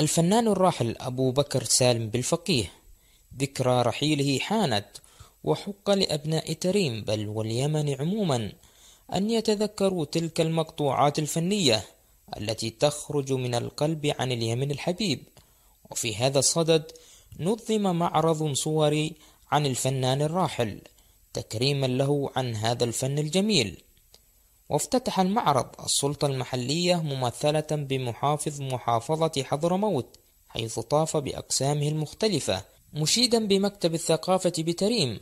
الفنان الراحل أبو بكر سالم بالفقيه ذكرى رحيله حانت وحق لأبناء تريم بل واليمن عموما أن يتذكروا تلك المقطوعات الفنية التي تخرج من القلب عن اليمن الحبيب وفي هذا الصدد نظم معرض صوري عن الفنان الراحل تكريما له عن هذا الفن الجميل وافتتح المعرض السلطة المحلية ممثلة بمحافظ محافظة حضرموت حيث طاف بأقسامه المختلفة مشيدا بمكتب الثقافة بتريم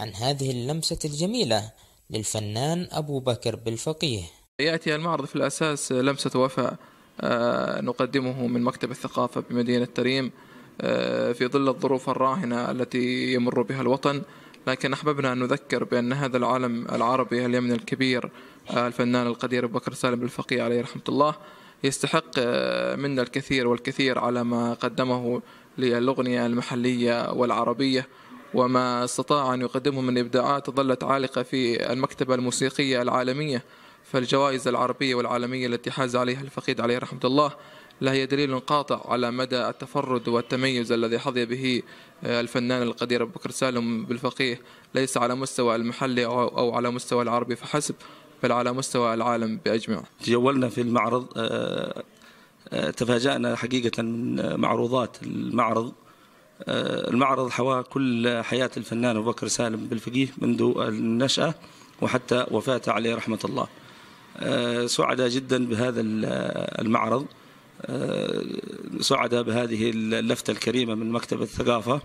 عن هذه اللمسة الجميلة للفنان أبو بكر بالفقيه يأتي المعرض في الأساس لمسة وفاء آه، نقدمه من مكتب الثقافة بمدينة تريم آه، في ظل الظروف الراهنة التي يمر بها الوطن لكن أحببنا أن نذكر بأن هذا العالم العربي اليمني الكبير آه، الفنان القدير أبو بكر سالم الفقيه عليه رحمة الله يستحق آه، منا الكثير والكثير على ما قدمه للأغنية المحلية والعربية وما استطاع أن يقدمه من إبداعات ظلت عالقة في المكتبة الموسيقية العالمية فالجوائز العربية والعالمية التي حاز عليها الفقيد عليه رحمة الله لهي دليل قاطع على مدى التفرد والتميز الذي حظي به آه، الفنان القدير أبو بكر سالم بالفقيه ليس على مستوى المحلي أو على مستوى العربي فحسب بل على مستوى العالم بأجمع تجولنا في المعرض آه، آه، تفاجأنا حقيقة من معروضات المعرض المعرض حوى كل حياة الفنان أبو بكر سالم بالفقيه منذ النشأة وحتى وفاته عليه رحمة الله سعد جدا بهذا المعرض آه، صعد بهذه اللفتة الكريمة من مكتب الثقافة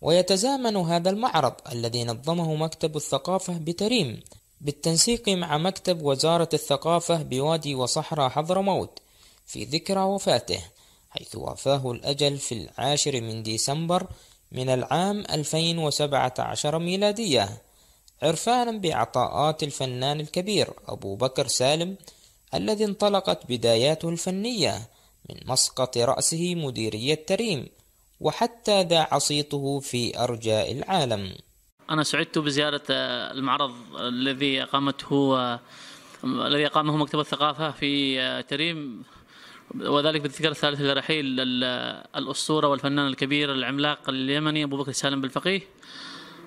ويتزامن هذا المعرض الذي نظمه مكتب الثقافة بتريم بالتنسيق مع مكتب وزارة الثقافة بوادي وصحراء حضرموت في ذكرى وفاته حيث وافاه الأجل في العاشر من ديسمبر من العام 2017 ميلادية عرفانا بعطاءات الفنان الكبير أبو بكر سالم الذي انطلقت بداياته الفنية من مسقط رأسه مديرية تريم وحتى ذاع صيته في أرجاء العالم أنا سعدت بزيارة المعرض الذي أقامته الذي أقامه مكتب الثقافة في تريم وذلك بالذكر الثالث لرحيل الأسطورة والفنان الكبير العملاق اليمني أبو بكر سالم بالفقيه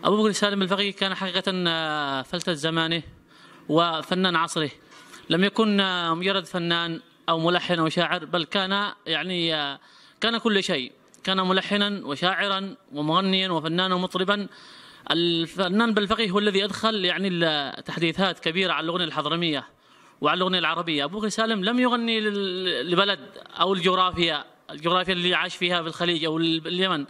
أبو بكر سالم بالفقيه كان حقيقة آه، فلتة زمانه وفنان عصره لم يكن آه، مجرد فنان او ملحن او شاعر بل كان يعني كان كل شيء كان ملحنا وشاعرا ومغنيا وفنانا ومطربا الفنان بالفقيه هو الذي ادخل يعني تحديثات كبيره على الاغنيه الحضرميه وعلى الاغنيه العربيه ابو سالم لم يغني لبلد او الجغرافيا الجغرافيا اللي عاش فيها في الخليج او اليمن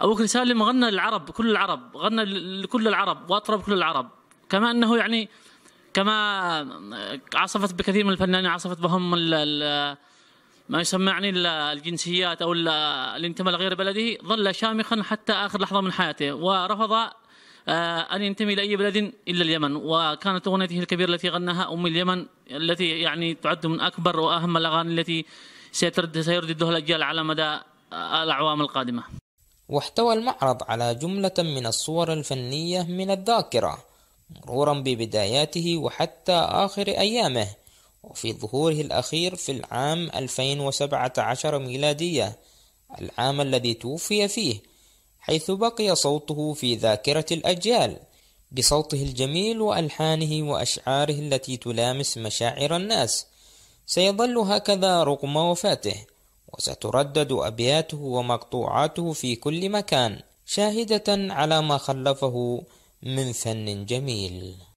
ابو سالم غنى للعرب كل العرب غنى لكل العرب واطرب كل العرب كما انه يعني كما عصفت بكثير من الفنانين عصفت بهم الـ الـ ما يسمى يعني الجنسيات او الانتماء لغير بلده ظل شامخا حتى اخر لحظه من حياته ورفض آه، ان ينتمي لاي بلد الا اليمن وكانت اغنيته الكبيره التي غناها ام اليمن التي يعني تعد من اكبر واهم الاغاني التي سيترد سيرددها الاجيال على مدى آه، الاعوام القادمه. واحتوى المعرض على جمله من الصور الفنيه من الذاكره مرورا ببداياته وحتى آخر أيامه وفي ظهوره الأخير في العام 2017 ميلادية العام الذي توفي فيه حيث بقي صوته في ذاكرة الأجيال بصوته الجميل وألحانه وأشعاره التي تلامس مشاعر الناس سيظل هكذا رغم وفاته وستردد أبياته ومقطوعاته في كل مكان شاهدة على ما خلفه من فن جميل